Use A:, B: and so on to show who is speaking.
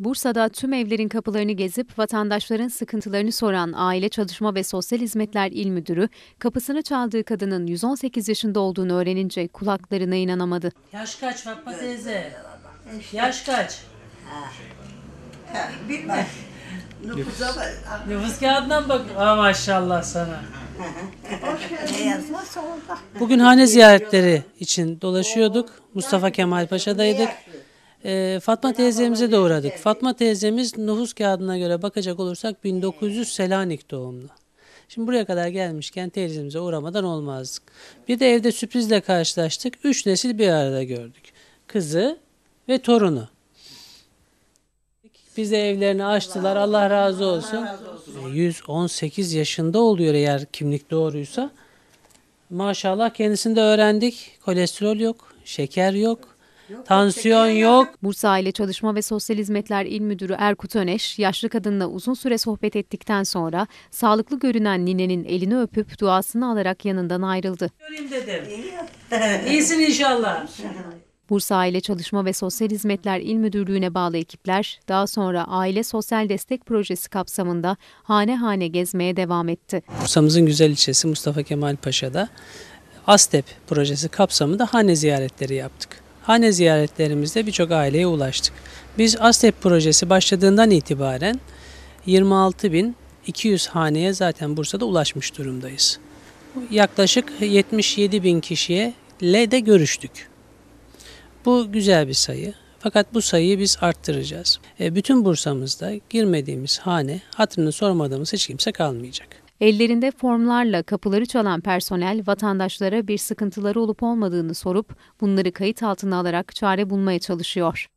A: Bursa'da tüm evlerin kapılarını gezip vatandaşların sıkıntılarını soran Aile Çalışma ve Sosyal Hizmetler İl Müdürü kapısını çaldığı kadının 118 yaşında olduğunu öğrenince kulaklarına inanamadı.
B: Yaş kaç Fatma teyze? Yaş kaç? Ha, bilmem. bak. Nüfus kağıdından bak. Aa maşallah sana. Bugün hane ziyaretleri için dolaşıyorduk. Mustafa Kemal Paşa'daydık e, Fatma teyzemize de uğradık. Fatma teyzemiz nüfus kağıdına göre bakacak olursak 1900 hmm. Selanik doğumlu. Şimdi buraya kadar gelmişken teyzemize uğramadan olmazdık. Bir de evde sürprizle karşılaştık. Üç nesil bir arada gördük. Kızı ve torunu. Bize evlerini açtılar. Allah razı olsun. 118 ee, yaşında oluyor eğer kimlik doğruysa. Maşallah
A: kendisini de öğrendik. Kolesterol yok, şeker yok tansiyon yok. Bursa Aile Çalışma ve Sosyal Hizmetler İl Müdürü Erkut Öneş, yaşlı kadınla uzun süre sohbet ettikten sonra sağlıklı görünen ninenin elini öpüp duasını alarak yanından ayrıldı.
B: Göreyim dedim. İyisin inşallah.
A: Bursa Aile Çalışma ve Sosyal Hizmetler İl Müdürlüğü'ne bağlı ekipler daha sonra Aile Sosyal Destek Projesi kapsamında hane hane gezmeye devam etti.
B: Bursa'mızın güzel ilçesi Mustafa Kemal Paşa'da ASTEP projesi kapsamında hane ziyaretleri yaptık hane ziyaretlerimizde birçok aileye ulaştık. Biz ASTEP projesi başladığından itibaren 26.200 haneye zaten Bursa'da ulaşmış durumdayız. Yaklaşık 77.000 kişiye ile görüştük. Bu güzel bir sayı. Fakat bu sayıyı biz arttıracağız. E, bütün Bursa'mızda girmediğimiz hane hatırını sormadığımız hiç kimse kalmayacak.
A: Ellerinde formlarla kapıları çalan personel vatandaşlara bir sıkıntıları olup olmadığını sorup bunları kayıt altına alarak çare bulmaya çalışıyor.